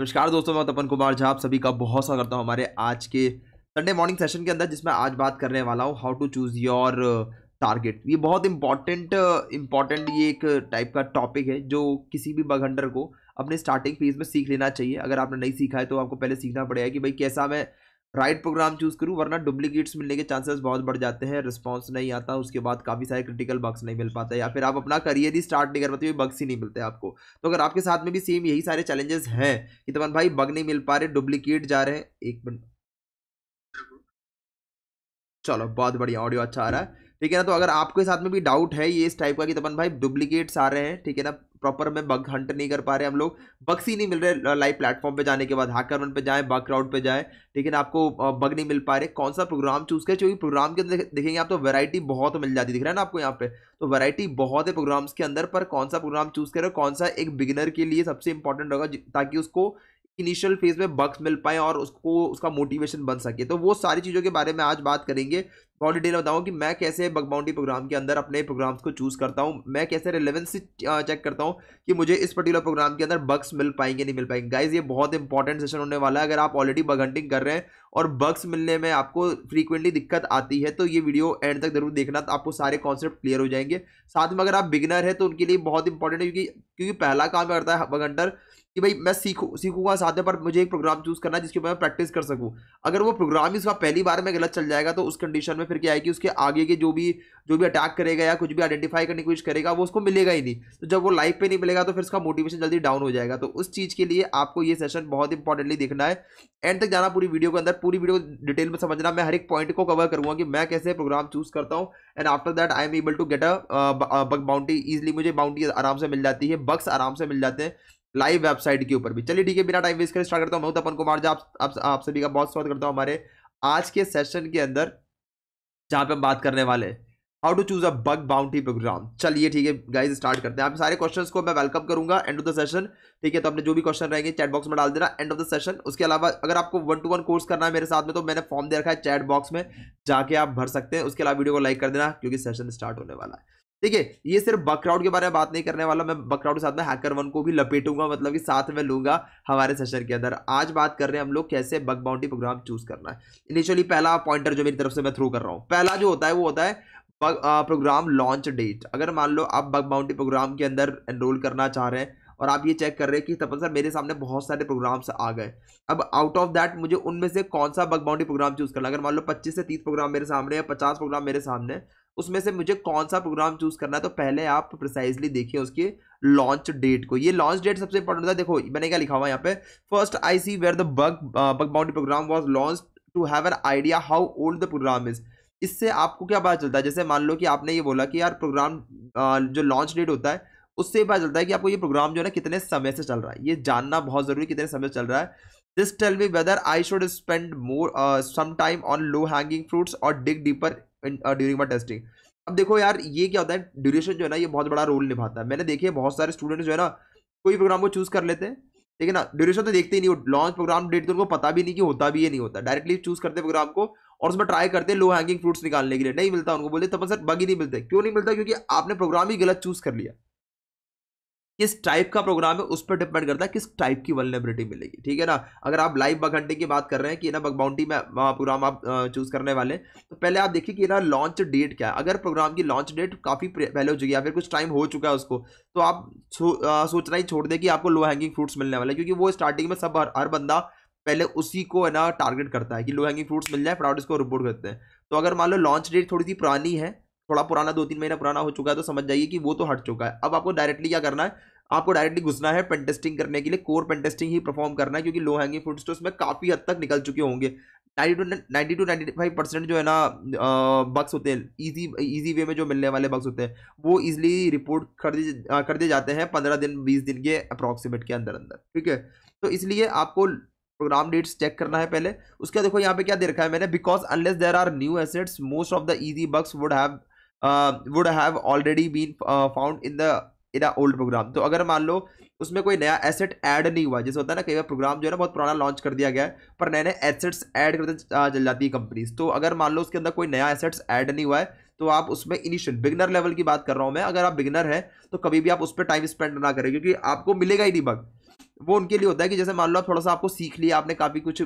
नमस्कार दोस्तों मैं तपन कुमार झा आप सभी का बहुत स्वागत करता हूँ हमारे आज के संडे मॉर्निंग सेशन के अंदर जिसमें आज बात करने वाला हूँ how to choose your target ये बहुत इम्पॉर्टेंट इम्पॉर्टेंट uh, ये एक टाइप का टॉपिक है जो किसी भी बगहंडर को अपने स्टार्टिंग फेज में सीख लेना चाहिए अगर आपने नहीं सीखा है तो आपको पहले सीखना पड़ेगा कि भाई कैसा मैं राइट प्रोग्राम चूज़ करूँ वरना डुप्लीकेट्स मिलने के चांसेस बहुत बढ़ जाते हैं रिस्पॉन्स नहीं आता उसके बाद काफ़ी सारे क्रिटिकल बग्स नहीं मिल पाते या फिर आप अपना करियर ही स्टार्ट नहीं कर पाते बग्स ही नहीं मिलते आपको तो अगर आपके साथ में भी सेम यही सारे चैलेंजेस हैं कि तमन भाई बग नहीं मिल पा रहे डुप्लीकेट जा रहे हैं एक मिनट चलो बहुत बढ़िया ऑडियो अच्छा आ रहा है ठीक है ना तो अगर आपके साथ में भी डाउट है ये इस टाइप का कि तपन भाई डुप्लीकेट्स आ रहे हैं ठीक है ना प्रॉपर में बग हंट नहीं कर पा रहे हम लोग बग्स ही नहीं मिल रहे लाइव प्लेटफॉर्म पे जाने के बाद हैकर वन पे जाएं बग क्राउड पे जाएं ठीक है ना आपको बग नहीं मिल पा रहे कौन सा प्रोग्राम चूज करें क्योंकि प्रोग्राम के अंदर देखेंगे आप तो वैरायटी बहुत मिल जाती दिख रहा है ना आपको यहाँ पे तो वैरायटी बहुत है प्रोग्राम्स के अंदर पर कौन सा प्रोग्राम चूज करें कौन सा एक बिगिनर के लिए सबसे इंपॉर्टेंट होगा ताकि उसको इनिशियल फेज में बग्स मिल पाए और उसको उसका मोटिवेशन बन सके तो वो सारी चीज़ों के बारे में आज बात करेंगे और डिटेल बताऊँ कि मैं कैसे बग बाउंड्री प्रोग्राम के अंदर अपने प्रोग्राम्स को चूज़ करता हूँ मैं कैसे रिलेवेंसी चेक करता हूँ कि मुझे इस पर्टिकुलर प्रोग्राम के अंदर बग्स मिल पाएंगे नहीं मिल पाएंगे गाइज ये बहुत इंपॉर्टेंट सेशन होने वाला है अगर आप ऑलरेडी बग हंटिंग कर रहे हैं और बग्स मिलने में आपको फ्रीक्वेंटली दिक्कत आती है तो ये वीडियो एंड तक जरूर देखना तो आपको सारे कॉन्सेप्ट क्लियर हो जाएंगे साथ में अगर आप बिगनर है तो उनके लिए बहुत इंपॉर्टेंट है क्योंकि क्योंकि पहला काम करता है बग हंटर कि भाई मैं सीखू सीखूंगा साथ पर मुझे एक प्रोग्राम चूज़ करना है जिसके ऊपर मैं प्रैक्टिस कर सकूँ अगर वो प्रोग्राम ही उसका पहली बार में गलत चल जाएगा तो उस कंडीशन में फिर क्या है कि उसके आगे के जो भी जो भी अटैक करेगा या कुछ भी आइडेंटिफाई करने की कोशिश करेगा वो उसको मिलेगा ही नहीं तो जब वो लाइफ पे नहीं मिलेगा तो फिर उसका मोटिवेशन जल्दी डाउन हो जाएगा तो उस चीज़ के लिए आपको ये सेशन बहुत इंपॉर्टेंटली देखना है एंड तक जाना पूरी वीडियो के अंदर पूरी वीडियो डिटेल में समझना मैं हर एक पॉइंट को कवर करूँगा कि मैं कैसे प्रोग्राम चूज़ करता हूँ and after that I am able to get a bug boundary easily मुझे बाउंड्री आराम से मिल जाती है बक्स आराम से मिल जाते हैं लाइव वेबसाइट के ऊपर भी चलिए ठीक है बिना टाइम वेस्ट कर स्टार्ट करता हूँ मैं उदपन कुमार जी आप, आप, आप सभी का बहुत स्वागत करता हूँ हमारे आज के सेशन के अंदर जहाँ पे हम बात करने वाले how to choose a bug bounty program चलिए ठीक है गाइज स्टार्ट करते हैं आप सारे क्वेश्चन को मैं वेलकम करूंगा एंड ऑफ द सेशन ठीक है तो अपने जो भी क्वेश्चन रहेंगे चैट बॉक्स में डाल देना एंड ऑफ द सेशन उसके अलावा अगर आपको वन टू वन कोर्स करना है मेरे साथ में तो मैंने फॉर्म दे रखा है चैट बॉक्स में जाके आप भर सकते हैं उसके अलावा वीडियो को लाइक कर देना क्योंकि सेशन स्टार्ट होने वाला है ठीक है ये सिर्फ बकराउड के बारे में बात नहीं करने वाला मैं बकराउड के साथ में हैकर वन को भी लपेटूंगा मतलब कि साथ में लूंगा हमारे सेशन के अंदर आज बात कर रहे हैं हम लोग कैसे बग बाउंड्री प्रोग्राम चूज करना है इनिशियली पहला पॉइंटर जो मेरी तरफ से मैं थ्रू कर रहा हूँ पहला जो होता है वो होता है बग प्रोग्राम लॉन्च डेट अगर मान लो आप बग बाउंड्री प्रोग्राम के अंदर एनरोल करना चाह रहे हैं और आप ये चेक कर रहे हैं कि तपन सर मेरे सामने बहुत सारे प्रोग्राम्स आ गए अब आउट ऑफ दैट मुझे उनमें से कौन सा बग बाउंड्री प्रोग्राम चूज करना अगर मान लो 25 से 30 प्रोग्राम मेरे सामने या 50 प्रोग्राम मेरे सामने उसमें से मुझे कौन सा प्रोग्राम चूज करना है तो पहले आप प्रिसाइजली देखिए उसकी लॉन्च डेट को ये लॉन्च डेट सबसे इंपॉर्टेंट होता है देखो मैंने क्या लिखा हुआ यहाँ पे first I see where the bug bug bound program was launch to have an idea how old the program is इससे आपको क्या पता चलता है जैसे मान लो कि आपने ये बोला कि यार प्रोग्राम uh, जो लॉन्च डेट होता है उससे पता चलता है कि आपको ये प्रोग्राम जो है ना कितने समय से चल रहा है ये जानना बहुत ज़रूरी कितने समय से चल रहा है this tell me whether I should spend more some time on low hanging fruits और dig deeper during my testing अब देखो यार ये क्या होता है ड्यूरेशन जो है ना ये बहुत बड़ा रोल निभाता है मैंने देखे बहुत सारे स्टूडेंट्स जो है ना कोई प्रोग्राम को चूज़ कर लेते हैं ठीक है ना ड्यूरेशन तो देखते ही नहीं लॉन्च प्रोग्राम डेट तो उनको पता भी नहीं कि होता भी ये नहीं होता डायरेक्टली चूज़ करते प्रोग्राम को और उसमें ट्राई करते लो हैंगिंग फ्रूट्स निकालने के लिए नहीं मिलता उनको बोलते तब सर बग ही नहीं मिलते क्यों नहीं मिलता क्योंकि आपने प्रोग्राम ही गलत चूज़ कर लिया किस टाइप का प्रोग्राम है उस पर डिपेंड करता है किस टाइप की वलनेबिलिटी मिलेगी ठीक है ना अगर आप लाइव बग हंटिंग की बात कर रहे हैं कि ना बग बाउंड्री में प्रोग्राम आप चूज करने वाले तो पहले आप देखिए कि ना लॉन्च डेट क्या है अगर प्रोग्राम की लॉन्च डेट काफ़ी पहले हो चुकी है या फिर कुछ टाइम हो चुका है उसको तो आप सोचना ही छोड़ दें कि आपको लो हैंगिंग फ्रूट्स मिलने वाले क्योंकि वो स्टार्टिंग में सब हर, हर बंदा पहले उसी को है ना टारगेट करता है कि लो हैंगिंग फ्रूट्स मिल जाए फ्राउड इसको रिपोर्ट करते हैं तो अगर मान लो लॉन्च डेट थोड़ी सी पुरानी है थोड़ा पुराना दो तीन महीना पुराना हो चुका है तो समझ जाइए कि वो तो हट चुका है अब आपको डायरेक्टली क्या करना है आपको डायरेक्टली घुसना है पेन टेस्टिंग करने के लिए कोर पेन टेस्टिंग ही परफॉर्म करना है क्योंकि लो हैंगिंग फ्रूट्स तो उसमें काफ़ी हद तक निकल चुके होंगे ninety two ninety two ninety five percent जो है ना बक्स होते हैं इजी इजी वे में जो मिलने वाले बक्स होते हैं वो ईजिली रिपोर्ट कर दिए कर दिए जाते हैं पंद्रह दिन बीस दिन के अप्रॉक्सीमेट के अंदर अंदर ठीक है तो इसलिए आपको प्रोग्राम डेट्स चेक करना है पहले उसके बाद देखो यहाँ पे क्या दे रखा है मैंने because unless there are new assets most of the easy bugs would have would have already been found in the in a old program तो अगर मान लो उसमें कोई नया एसेट ऐड नहीं हुआ जैसे होता है ना कई बार प्रोग्राम जो है ना बहुत पुराना लॉन्च कर दिया गया है पर नए नए एसेट्स ऐड करते चल जाती है कंपनीज तो अगर मान लो उसके अंदर कोई नया एसेट्स ऐड नहीं हुआ है तो आप उसमें इनिशियल बिगनर लेवल की बात कर रहा हूँ मैं अगर आप बिगनर हैं तो कभी भी आप उस पर टाइम स्पेंड ना करें क्योंकि आपको मिलेगा ही नहीं बग वो उनके लिए होता है कि जैसे मान लो आप थोड़ा सा आपको सीख लिया आपने काफ़ी कुछ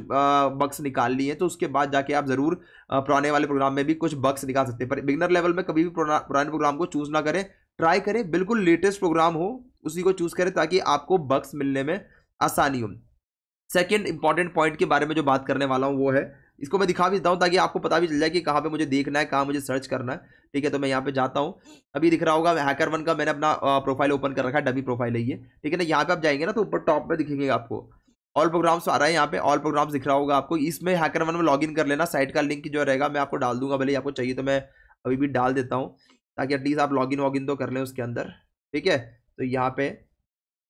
बक्स निकाल लिए तो उसके बाद जाके आप ज़रूर पुराने वाले प्रोग्राम में भी कुछ बक्स निकाल सकते हैं पर बिगनर लेवल में कभी भी पुराने प्रोग्राम को चूज़ ना करें ट्राई करें बिल्कुल लेटेस्ट प्रोग्राम हो उसी को चूज़ करें ताकि आपको बक्स मिलने में आसानी हो सेकेंड इंपॉर्टेंट पॉइंट के बारे में जो बात करने वाला हूँ वो है इसको मैं दिखा भी देता हूँ ताकि आपको पता भी चल जाए कि कहाँ पे मुझे देखना है कहाँ मुझे सर्च करना है ठीक है तो मैं यहाँ पे जाता हूँ अभी दिख रहा होगा हैकर वन का मैंने अपना प्रोफाइल ओपन कर रखा है डबी प्रोफाइल है ये ठीक है ना यहाँ पे आप जाएंगे ना तो ऊपर टॉप में दिखेंगे आपको ऑल प्रोग्राम्स आ रहा है यहाँ पे ऑल प्रोग्राम्स दिख रहा होगा आपको इसमें हैकर वन में लॉग कर लेना साइट का लिंक जो रहेगा मैं आपको डाल दूंगा भले आपको चाहिए तो मैं अभी भी डाल देता हूँ ताकि एटलीस्ट आप लॉगिन वॉगिन तो कर लें उसके अंदर ठीक है तो यहाँ पे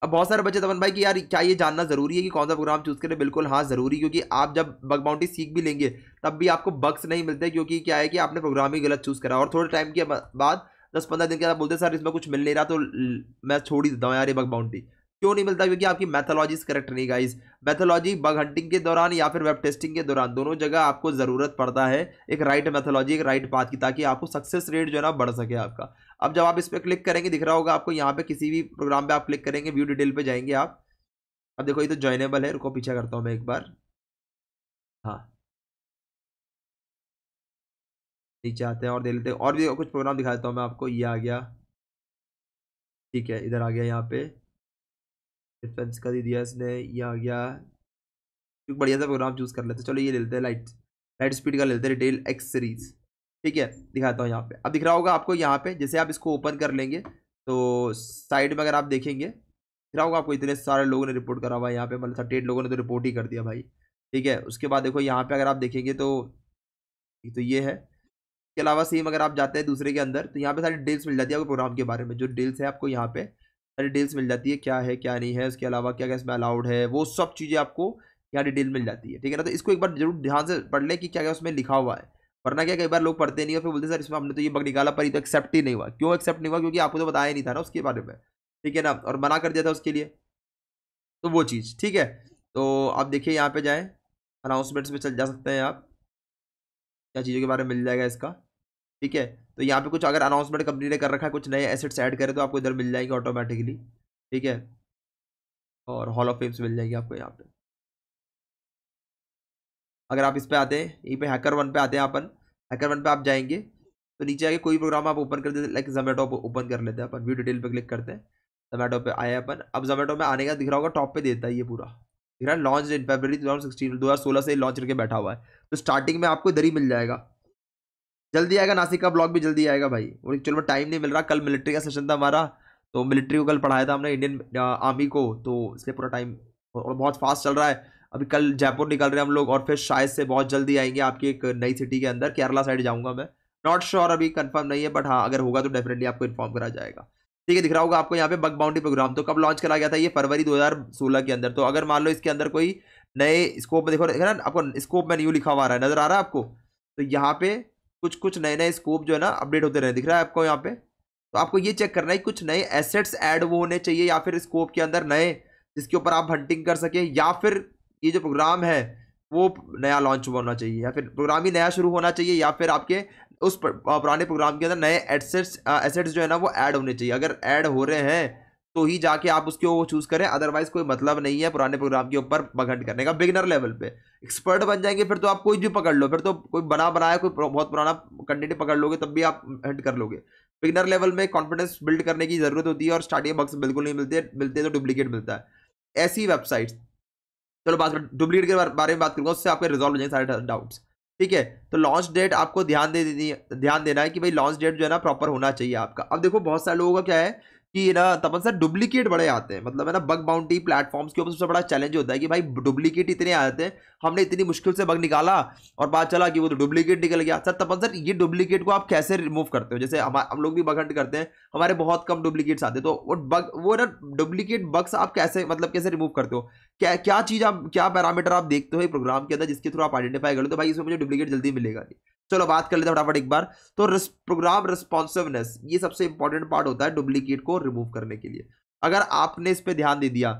अब बहुत सारे बच्चे तमन भाई कि यार क्या ये जानना ज़रूरी है कि कौन सा प्रोग्राम चूज़ करें बिल्कुल हाँ ज़रूरी क्योंकि आप जब बग बाउंड्री सीख भी लेंगे तब भी आपको बग्स नहीं मिलते क्योंकि क्या है कि आपने प्रोग्राम ही गलत चूज़ करा और थोड़े टाइम के बाद दस पंद्रह दिन के बाद बोलते सर इसमें कुछ मिल नहीं रहा तो मैं छोड़ ही देता हूँ यार ये बग बाउंड्री क्यों नहीं मिलता क्योंकि आपकी मैथोलॉजी करेक्ट नहीं गाइज मैथोलॉजी बग हंटिंग के दौरान या फिर वेब टेस्टिंग के दौरान दोनों जगह आपको ज़रूरत पड़ता है एक राइट मैथोलॉजी एक राइट पाथ की ताकि आपको सक्सेस रेट जो है ना बढ़ सके आपका अब जब आप इस पर क्लिक करेंगे दिख रहा होगा आपको यहाँ पे किसी भी प्रोग्राम पे आप क्लिक करेंगे व्यू डिटेल पे जाएंगे आप अब देखो ये तो ज्वाइनेबल है रुको पीछा करता हूँ मैं एक बार हाँ नीचे आते हैं और दे लेते हैं और भी कुछ प्रोग्राम दिखा देता हूँ मैं आपको ये आ गया ठीक है इधर आ गया यहाँ पे डिफेंस का दी दिया इसने ये आ गया एक बढ़िया सा प्रोग्राम चूज़ कर लेते चलो ये ले लेते हैं लाइट लाइट स्पीड का लेते हैं रिटेल एक्स सीरीज़ ठीक है दिखाता हूँ यहाँ पे अब दिख रहा होगा आपको यहाँ पे जैसे आप इसको ओपन कर लेंगे तो साइड में अगर आप देखेंगे दिख रहा होगा आपको इतने सारे लोगों ने रिपोर्ट करा हुआ है यहाँ पे मतलब थर्टी लोगों ने तो रिपोर्ट ही कर दिया भाई ठीक है उसके बाद देखो यहाँ पे अगर आप देखेंगे तो तो ये है इसके अलावा सेम अगर आप जाते हैं दूसरे के अंदर तो यहाँ पे सारी डिटेल्स मिल जाती है आपको प्रोग्राम के बारे में जो डिटेल्स है आपको यहाँ पे सारी डिटेल्स मिल जाती है क्या है क्या नहीं है उसके अलावा क्या क्या इसमें अलाउड है वो सब चीज़ें आपको यहाँ डिटेल मिल जाती है ठीक है ना तो इसको एक बार जरूर ध्यान से पढ़ लें कि क्या क्या उसमें लिखा हुआ है वरना क्या कई बार लोग पढ़ते नहीं है फिर बोलते सर इसमें हमने तो ये बग निकाला पर ये तो एक्सेप्ट ही नहीं हुआ क्यों एक्सेप्ट नहीं हुआ क्योंकि आपको तो बताया नहीं था ना उसके बारे में ठीक है ना और मना कर दिया था उसके लिए तो वो चीज़ ठीक है तो आप देखिए यहाँ पे जाएँ अनाउंसमेंट्स में चल जा सकते हैं आप क्या चीज़ों के बारे में मिल जाएगा इसका ठीक है तो यहाँ पे कुछ अगर अनाउंसमेंट कंपनी ने कर रखा है कुछ नए एसेट्स ऐड करें तो आपको इधर मिल जाएंगे ऑटोमेटिकली ठीक है और हॉल ऑफ फेम्स मिल जाएगी आपको यहाँ पे अगर आप इस पर आते हैं यहीं पे हैकर वन पे आते हैं अपन हैकर वन पे आप जाएंगे तो नीचे आके कोई प्रोग्राम आप ओपन कर देते लाइक जोमेटो ओपन कर लेते हैं अपन व्यू डिटेल पर क्लिक करते हैं जोमेटो पे आए अपन अब जोमेटो में आने का दिख रहा होगा टॉप पे देता है ये पूरा दिख रहा है लॉन्च इन दो टू थाउजेंड से लॉन्च करके बैठा हुआ है तो स्टार्टिंग में आपको इधर ही मिल जाएगा जल्दी आएगा नासिक का ब्लॉग भी जल्दी आएगा भाई और में टाइम नहीं मिल रहा कल मिलिट्री का सेशन था हमारा तो मिलिट्री को कल पढ़ाया था हमने इंडियन आर्मी को तो इसलिए पूरा टाइम और बहुत फास्ट चल रहा है अभी कल जयपुर निकल रहे हैं हम लोग और फिर शायद से बहुत जल्दी आएंगे आपकी एक नई सिटी के अंदर केरला साइड जाऊँगा मैं नॉट श्योर अभी कंफर्म नहीं है बट हाँ अगर होगा तो डेफिनेटली आपको इन्फॉर्म करा जाएगा ठीक है दिख रहा होगा आपको यहाँ पे बग बाउंड्री प्रोग्राम तो कब लॉन्च करा गया था ये फरवरी 2016 के अंदर तो अगर मान लो इसके अंदर कोई नए स्कोप में देखो ना आपको स्कोप में न्यू लिखा हुआ रहा है नजर आ रहा है आपको तो यहाँ पे कुछ कुछ नए नए स्कोप जो है ना अपडेट होते रहे दिख रहा है आपको यहाँ पे तो आपको ये चेक करना है कुछ नए एसेट्स ऐड वो होने चाहिए या फिर स्कोप के अंदर नए जिसके ऊपर आप हंटिंग कर सकें या फिर ये जो प्रोग्राम है वो नया लॉन्च होना चाहिए या फिर प्रोग्राम ही नया शुरू होना चाहिए या फिर आपके उस पुराने प्रोग्राम के अंदर नए एसेट्स एसेट्स जो है ना वो ऐड होने चाहिए अगर ऐड हो रहे हैं तो ही जाके आप उसके वो चूज़ करें अदरवाइज कोई मतलब नहीं है पुराने प्रोग्राम के ऊपर पखंड करने का बिगनर लेवल पे एक्सपर्ट बन जाएंगे फिर तो आप कोई भी पकड़ लो फिर तो कोई बना बनाया कोई बहुत पुराना कंटेंट पकड़ लोगे तब भी आप हंट कर लोगे बिगनर लेवल में कॉन्फिडेंस बिल्ड करने की ज़रूरत होती है और स्टार्टिंग बक्स बिल्कुल नहीं मिलते मिलते तो डुप्लीकेट मिलता है ऐसी वेबसाइट्स चलो बात डुप्लीकेट के बारे में बात करूँगा उससे आपके रिजॉल्व हो जाएंगे सारे डाउट्स ठीक है तो लॉन्च डेट आपको ध्यान दे ध्यान देना है कि भाई लॉन्च डेट जो है ना प्रॉपर होना चाहिए आपका अब देखो बहुत सारे लोगों का क्या है कि ना तपन सर डुप्लीकेट बड़े आते हैं मतलब है ना बग बाउंड्री प्लेटफॉर्म्स के ऊपर सबसे बड़ा चैलेंज होता है कि भाई डुप्लीकेट इतने आते हैं हमने इतनी मुश्किल से बग निकाला और बात चला कि वो तो डुप्लीकेट निकल गया सर तपन सर ये डुप्लीकेट को आप कैसे रिमूव करते हो जैसे हम हम लोग भी बग करते हैं हमारे बहुत कम डुप्लीकेट्स आते हैं तो वो बग वो ना डुप्लीकेट बग्स आप कैसे मतलब कैसे रिमूव करते हो क्या क्या चीज़ आप क्या पैरामीटर आप देखते हो प्रोग्राम के अंदर जिसके थ्रू आप आइडेंटिफाई कर लो तो भाई इसमें मुझे डुप्लीकेट जल्दी मिलेगा नहीं चलो बात कर लेते हैं फटाफट एक बार तो रिस, प्रोग्राम रिस्पॉन्सिवनेस ये सबसे इंपॉर्टेंट पार्ट होता है डुप्लीकेट को रिमूव करने के लिए अगर आपने इस पर ध्यान दे दिया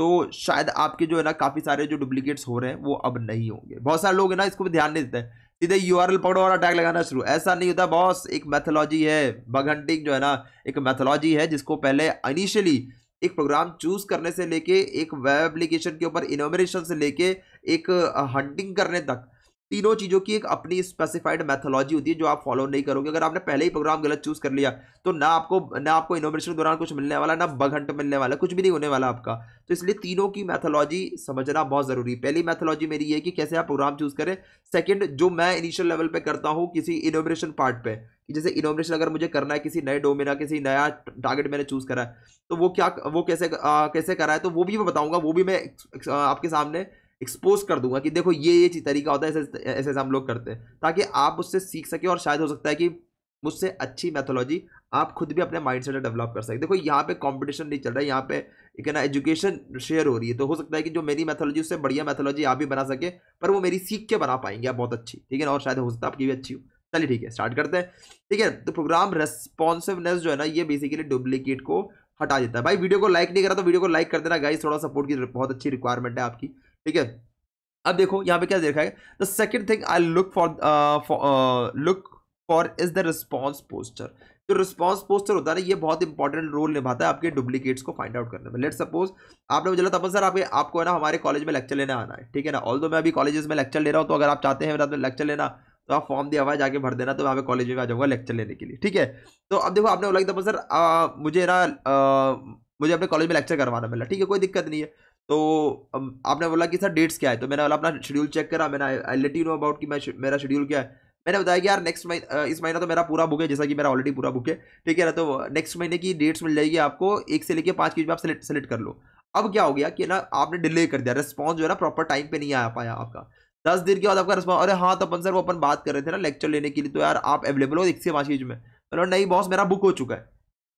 तो शायद आपके जो है ना काफ़ी सारे जो डुप्लीकेट्स हो रहे हैं वो अब नहीं होंगे बहुत सारे लोग है ना इसको भी ध्यान नहीं देते हैं सीधे यू आर एल पकड़ो और अटैक लगाना शुरू ऐसा नहीं होता बॉस एक मैथोलॉजी है बघंटिंग जो है ना एक मैथोलॉजी है जिसको पहले इनिशियली एक प्रोग्राम चूज करने से लेके एक वेब एप्लीकेशन के ऊपर इनोमेशन से लेके एक हंटिंग uh, करने तक तीनों चीज़ों की एक अपनी स्पेसिफाइड मैथोलॉजी होती है जो आप फॉलो नहीं करोगे अगर आपने पहले ही प्रोग्राम गलत चूज़ कर लिया तो ना आपको ना आपको इनोवेशन के दौरान कुछ मिलने वाला ना बघंट मिलने वाला कुछ भी नहीं होने वाला आपका तो इसलिए तीनों की मैथोलॉजी समझना बहुत ज़रूरी है पहली मैथोलॉजी मेरी ये कि कैसे आप प्रोग्राम चूज़ करें सेकेंड जो मैं इनिशियल लेवल पर करता हूँ किसी इनोवेशन पार्ट पर जैसे इनोवेशन अगर मुझे करना है किसी नए डोमिना किसी नया टारगेट मैंने चूज़ करा है तो वो क्या वो कैसे आ, कैसे करा है तो वो भी मैं बताऊँगा वो भी मैं आपके सामने एक्सपोज कर दूंगा कि देखो ये ये तरीका होता है ऐसे ऐसे हम लोग करते हैं ताकि आप उससे सीख सके और शायद हो सकता है कि मुझसे अच्छी मैथोलॉजी आप खुद भी अपने माइंड सेट डेवलप कर सकते देखो यहाँ पे कंपटीशन नहीं चल रहा है यहाँ पे एक ना एजुकेशन शेयर हो रही है तो हो सकता है कि जो मेरी मैथोलॉजी उससे बढ़िया मैथोलॉजी आप भी बना सके पर वो मेरी सीख के बना पाएंगे आप बहुत अच्छी ठीक है ना और शायद हो सकता है आपकी भी अच्छी हो चलिए ठीक है स्टार्ट करते हैं ठीक है तो प्रोग्राम रेस्पॉन्सिवनेस जो है ना ये बेसिकली डुप्लीकेट को हटा देता है भाई वीडियो को लाइक नहीं करा तो वीडियो को लाइक कर देना गाइस थोड़ा सपोर्ट की बहुत अच्छी रिक्वायरमेंट है आपकी ठीक है अब देखो यहां पे क्या देखा है the second thing I look for look for is the response poster जो रिस्पॉन्स पोस्टर होता है ना ये बहुत इंपॉर्टेंट रोल निभाता है आपके डुप्लीकेट्स को फाइंड आउट करने में लेट सपोज आपने मुझे तपन सर आपके आपको है ना हमारे कॉलेज में लेक्चर लेना आना है ठीक है ना ऑल मैं अभी कॉलेज में लेक्चर ले रहा हूँ तो अगर आप चाहते हैं मेरा लेक्चर लेना तो आप फॉर्म दिया हुआ है जाके भर देना तो मैं आप कॉलेज में आ जाऊँगा लेक्चर लेने के लिए ठीक है तो अब देखो आपने बोला कि तपन सर मुझे ना मुझे अपने कॉलेज में लेक्चर करवाना मिला ठीक है कोई दिक्कत नहीं है तो आपने बोला कि सर डेट्स क्या है तो मैंने बोला अपना शेड्यूल चेक करा मैंने I let you know about कि मैं मेरा शेड्यूल क्या है मैंने बताया कि यार नेक्स्ट महीना इस महीना तो मेरा पूरा बुक है जैसा कि मेरा ऑलरेडी पूरा बुक है ठीक है ना तो नेक्स्ट महीने की डेट्स मिल जाएगी आपको एक से लेकर पाँच के बीच में आप सेलेक्ट सेलेक्ट कर लो अब क्या हो गया कि ना आपने डिले कर दिया रिस्पॉन्स जो है ना प्रॉपर टाइम पर नहीं आ पाया आपका दस दिन के बाद आपका रिस्पॉन्स अरे हाँ तो अपन सर वो अपन बात कर रहे थे ना लेक्चर लेने के लिए तो यार आप अवेलेबल हो एक से पाँच के बीच में तो नहीं बॉस मेरा बुक हो चुका है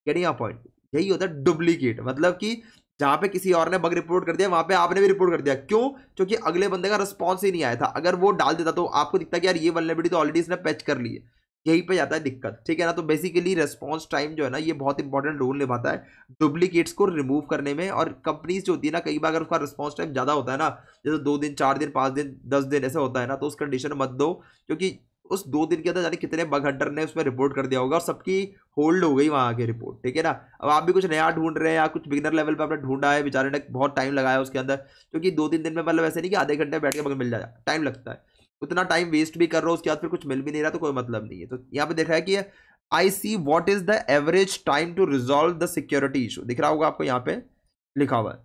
कैटिंग अ पॉइंट यही होता है डुप्लीकेट मतलब कि जहां पे किसी और ने बग रिपोर्ट कर दिया वहां पे आपने भी रिपोर्ट कर दिया क्यों क्योंकि अगले बंदे का रिस्पॉन्स ही नहीं आया था अगर वो डाल देता तो आपको दिखता कि यार ये वनलेबिलिटी तो ऑलरेडी इसने पैच कर ली है यहीं पे जाता है दिक्कत ठीक है ना तो बेसिकली रेस्पॉन्स टाइम जो है ना ये बहुत इंपॉर्टेंट रोल निभाता है डुप्लीकेट्स को रिमूव करने में और कंपनीज जो होती है ना कई बार अगर उसका रिस्पॉन्स टाइम ज़्यादा होता है ना जैसे दो दिन चार दिन पाँच दिन दस दिन ऐसा होता है ना तो उस कंडीशन मत दो क्योंकि उस दो दिन के अंदर जाने कितने बग हंटर ने उसमें रिपोर्ट कर दिया होगा और सबकी होल्ड हो गई वहाँ की रिपोर्ट ठीक है ना अब आप भी कुछ नया ढूंढ रहे हैं या कुछ बिगनर लेवल पर आपने ढूंढा है बेचारे ने बहुत टाइम लगाया उसके अंदर क्योंकि दो तीन दिन में मतलब ऐसे नहीं कि आधे घंटे बैठ के मिल जाए टाइम लगता है उतना टाइम वेस्ट भी कर रहा हो उसके बाद फिर कुछ मिल भी नहीं रहा तो कोई मतलब नहीं है तो यहाँ पे देखा है कि I see what is the average time to resolve the security issue दिख रहा होगा आपको यहाँ पे लिखा हुआ है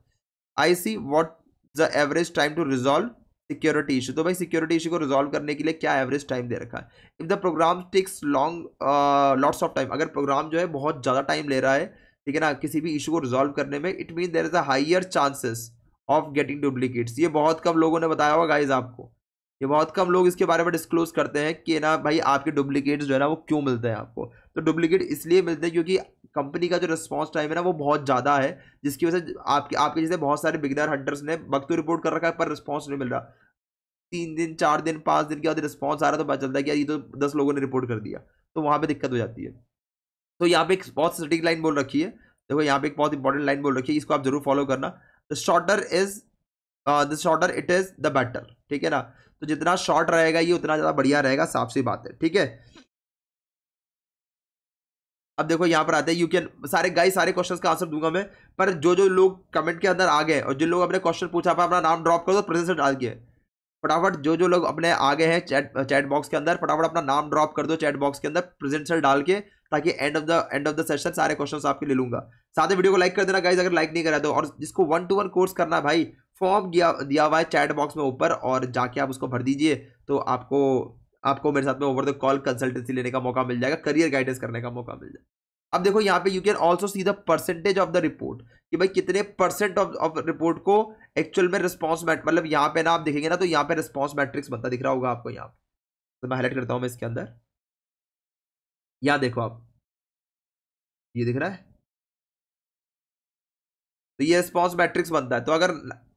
I see what the average time to resolve security issue तो भाई सिक्योरिटी इशू को रिजॉल्व करने के लिए क्या एवरेज टाइम दे रखा है if the program takes long lots of time अगर प्रोग्राम जो है बहुत ज़्यादा टाइम ले रहा है ठीक है ना किसी भी इशू को रिजॉल्व करने में it mean there is a higher chances of getting duplicates ये बहुत कम लोगों ने बताया होगा गाइज आपको ये बहुत कम लोग इसके बारे में डिस्क्लोज करते हैं कि ना भाई आपके डुप्लीकेट्स जो है ना वो क्यों मिलते हैं आपको तो डुप्लीकेट इसलिए मिलते हैं क्योंकि कंपनी का जो रिस्पॉन्स टाइम है ना वो बहुत ज़्यादा है जिसकी वजह से आपके आपके जैसे बहुत सारे बिगनर हंटर्स ने वक्त रिपोर्ट तो कर रखा है पर रिस्पॉन्स नहीं मिल रहा तीन दिन चार दिन पाँच दिन के बाद रिस्पॉन्स आ रहा तो पता चलता है कि यार ये तो दस लोगों ने रिपोर्ट कर दिया तो वहाँ पर दिक्कत हो जाती है तो यहाँ पे एक बहुत सटीक लाइन बोल रखी है देखो यहाँ पे एक बहुत इंपॉर्टेंट लाइन बोल रखी है इसको आप जरूर फॉलो करना the shorter is the shorter it is the better ठीक है ना तो जितना शॉर्ट रहेगा ये उतना ज़्यादा बढ़िया रहेगा साफ सी बात है ठीक है अब देखो यहाँ पर आते हैं यू कैन सारे गाइस सारे क्वेश्चंस का आंसर दूंगा मैं पर जो जो लोग कमेंट के अंदर आ गए और जो लोग अपने क्वेश्चन पूछा आप अपना नाम ड्रॉप कर दो प्रेजेंस डाल के फटाफट जो जो लोग अपने आ गए हैं चैट चैट बॉक्स के अंदर फटाफट अपना नाम ड्रॉप कर दो चैट बॉक्स के अंदर प्रेजेंट डाल के ताकि end of the end of the session सारे क्वेश्चन आपके ले लूंगा साथ ही वीडियो को लाइक कर देना गाइज अगर लाइक नहीं करा तो और जिसको वन टू वन कोर्स करना भाई फॉर्म दिया दिया हुआ है चैट बॉक्स में ऊपर और जाके आप उसको भर दीजिए तो आपको आपको मेरे साथ में ओवर द कॉल कंसल्टेंसी लेने का मौका मिल जाएगा करियर गाइडेंस करने का मौका मिल जाएगा अब देखो यहाँ पे you can also see the percentage of the report कि भाई कितने परसेंट ऑफ ऑफ रिपोर्ट को एक्चुअल में रिस्पॉन्स मैट मतलब यहाँ पे ना आप देखेंगे ना तो यहाँ पे रिस्पॉन्स मैट्रिक्स बनता दिख रहा होगा आपको यहाँ पर तो मैं हाईलाइट करता हूँ मैं इसके अंदर या देखो आप ये दिख रहा है तो ये रिस्पॉन्स मैट्रिक्स बनता है तो अगर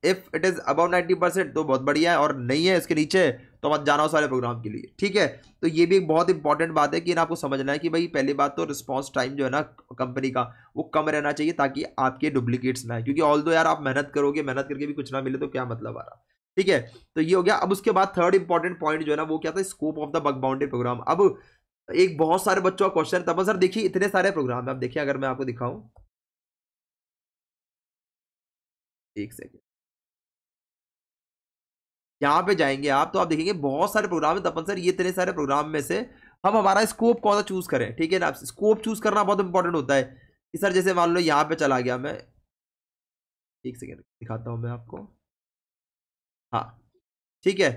if it is about ninety percent तो बहुत बढ़िया है और नहीं है इसके नीचे तो मत जाना हो सारे प्रोग्राम के लिए ठीक है तो ये भी एक बहुत इंपॉर्टेंट बात है कि ना आपको समझना है कि भाई पहली बात तो रिस्पॉन्स टाइम जो है ना कंपनी का वो कम रहना चाहिए ताकि आपके डुप्लीकेट्स ना आए क्योंकि ऑल दो यार आप मेहनत करोगे मेहनत करके भी कुछ ना मिले तो क्या मतलब आ रहा ठीक है तो ये हो गया अब उसके बाद थर्ड इंपॉर्टेंट पॉइंट जो है ना वो क्या था scope of the bug boundary program अब एक बहुत सारे बच्चों का क्वेश्चन तब सर देखिए इतने सारे प्रोग्राम है आप देखिए अगर मैं आपको दिखाऊं एक सेकेंड यहाँ पे जाएंगे आप तो आप देखेंगे बहुत सारे प्रोग्राम है तपन सर ये इतने सारे प्रोग्राम में से हम हमारा स्कोप कौन सा चूज करें ठीक है ना स्कोप चूज करना बहुत इंपॉर्टेंट होता है कि सर जैसे मान लो यहाँ पे चला गया मैं एक सेकेंड दिखाता हूँ मैं आपको हाँ ठीक है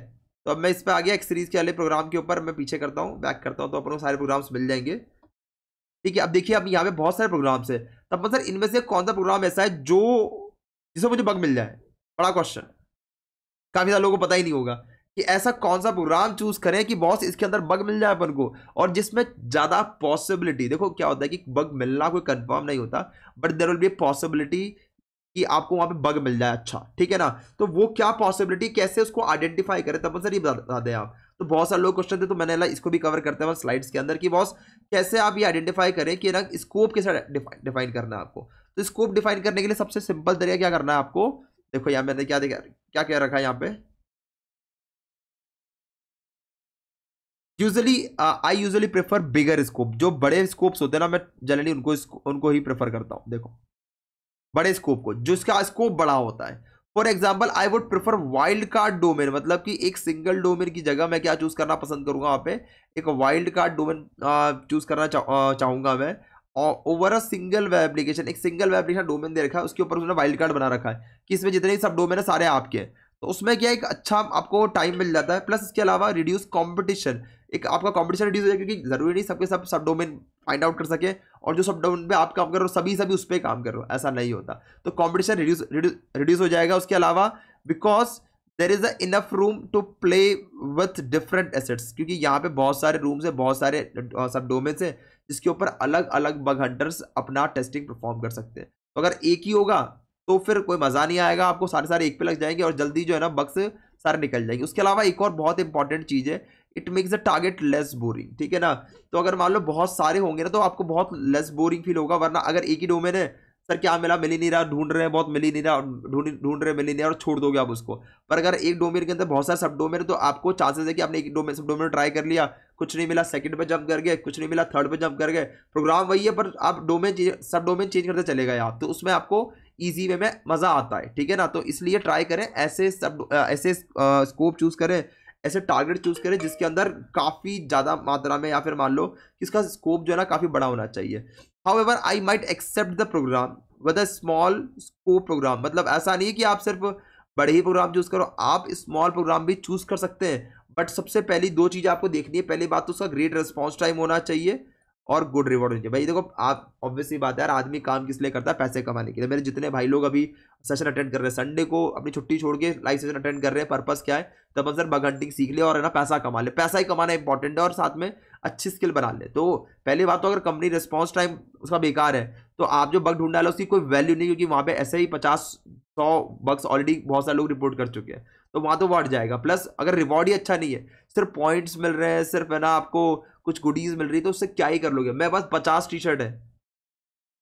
तो अब मैं इस पर आ गया एक सीरीज के वाले प्रोग्राम के ऊपर मैं पीछे करता हूँ बैक करता हूँ तो अपन सारे प्रोग्राम्स मिल जाएंगे ठीक है अब देखिए अब यहाँ पे बहुत सारे प्रोग्राम्स है तब मतलब इनमें से कौन सा प्रोग्राम ऐसा है जो जिसे मुझे बग मिल जाए बड़ा क्वेश्चन काफ़ी सारे लोगों को पता ही नहीं होगा कि ऐसा कौन सा प्रोग्राम चूज करें कि बॉस इसके अंदर बग मिल जाए अपन को और जिसमें ज़्यादा पॉसिबिलिटी देखो क्या होता है कि बग मिलना कोई कंफर्म नहीं होता but there will be possibility कि आपको वहां पे बग मिल जाए अच्छा ठीक है ना तो वो क्या पॉसिबिलिटी कैसे उसको आइडेंटिफाई करें तब सर ये बता दें आप तो बहुत सारे लोग क्वेश्चन थे तो मैंने इसको भी कवर करते हैं स्लाइड्स के अंदर कि बॉस कैसे आप ये आइडेंटिफाई करें कि ना स्कोप कैसे डिफाइन करना है आपको तो स्कोप डिफाइन करने के लिए सबसे सिंपल तरीका क्या करना है आपको देखो यहाँ मैंने क्या देखा क्या क्या रखा है यहाँ पे usually I usually prefer bigger scope जो बड़े स्कोप्स होते हैं ना मैं जनरली उनको उनको ही प्रेफर करता हूँ देखो बड़े स्कोप को जिसका स्कोप बड़ा होता है for example I would prefer wild card domain मतलब कि एक सिंगल डोमेन की जगह मैं क्या चूज़ करना पसंद करूंगा वहाँ पे एक वाइल्ड कार्ड डोमेन चूज़ करना चाहूंगा मैं और over a single web application एक सिंगल वेब एप्लीकेशन डोमेन दे रखा है उसके ऊपर उसने वाइल्ड कार्ड बना रखा है कि इसमें जितने सब डोमेन है सारे आपके हैं तो उसमें क्या एक अच्छा आपको टाइम मिल जाता है प्लस इसके अलावा रिड्यूस कॉम्पिटिशन एक आपका कॉम्पिटिशन रिड्यूस हो जाएगा क्योंकि जरूरी नहीं सबके सब सब डोमेन फाइंड आउट कर सके और जो सब डोमेन पे आप काम कर रहे हो सभी सभी उस पर काम कर रहे हो ऐसा नहीं होता तो कॉम्पिटिशन रिड्यूस रिड्यूस हो जाएगा उसके अलावा because there is a enough room to play with different assets क्योंकि यहाँ पे बहुत सारे रूम्स हैं बहुत सारे सब डोमेन्स हैं जिसके ऊपर अलग अलग बग हंटर्स अपना टेस्टिंग परफॉर्म कर सकते हैं तो अगर एक ही होगा तो फिर कोई मज़ा नहीं आएगा आपको सारे सारे एक पे लग जाएंगे और जल्दी जो है ना बग्स सारे निकल जाएंगे उसके अलावा एक और बहुत इंपॉर्टेंट चीज़ है it makes the target less boring ठीक है ना तो अगर मान लो बहुत सारे होंगे ना तो आपको बहुत लेस बोरिंग फील होगा वरना अगर एक ही डोमेन है सर क्या मिला मिली नहीं रहा ढूंढ रहे हैं बहुत मिली नहीं रहा ढूंढ ढूंढ रहे मिली नहीं रहा और छोड़ दोगे आप उसको पर अगर एक डोमेन के अंदर बहुत सारे सब डोमेन है तो आपको चांसेस है कि आपने एक डोमेन सब डोमेन ट्राई कर लिया कुछ नहीं मिला सेकंड पे जंप कर गए कुछ नहीं मिला थर्ड पे जंप कर गए प्रोग्राम वही है पर आप डोमेन सब डोमेन चेंज करते चले गए आप तो उसमें आपको ईजी वे में मज़ा आता है ठीक है ना तो इसलिए ट्राई करें ऐसे सब ऐसे स्कोप चूज़ करें ऐसे टारगेट चूज़ करें जिसके अंदर काफ़ी ज़्यादा मात्रा में या फिर मान लो कि इसका स्कोप जो है ना काफ़ी बड़ा होना चाहिए however I might accept the program with a small scope program मतलब ऐसा नहीं है कि आप सिर्फ बड़े ही प्रोग्राम चूज़ करो आप स्मॉल प्रोग्राम भी चूज़ कर सकते हैं बट सबसे पहली दो चीज़ें आपको देखनी है पहली बात तो उसका ग्रेट रिस्पॉन्स टाइम होना चाहिए और गुड रिवॉर्ड होनी चाहिए भाई देखो आप ऑब्वियसली बात है यार आदमी काम किस लिए करता है पैसे कमाने के लिए मेरे जितने भाई लोग अभी सेशन अटेंड कर रहे हैं संडे को अपनी छुट्टी छोड़ के लाइव सेशन अटेंड कर रहे हैं पर्पस क्या है तब हम सर बग हंटिंग सीख ले और है ना पैसा कमा ले पैसा ही कमाना इंपॉर्टेंट है और साथ में अच्छी स्किल बना ले तो पहली बात तो अगर कंपनी रिस्पॉन्स टाइम उसका बेकार है तो आप जो बग ढूंढा लो उसकी कोई वैल्यू नहीं क्योंकि वहाँ पे ऐसे ही पचास सौ बग्स ऑलरेडी बहुत सारे लोग रिपोर्ट कर चुके हैं तो वहाँ तो वाट जाएगा प्लस अगर रिवॉर्ड ही अच्छा नहीं है सिर्फ पॉइंट्स मिल रहे हैं सिर्फ है ना आपको कुछ गुडीज मिल रही तो उससे क्या ही कर लोगे मेरे पास पचास टी शर्ट है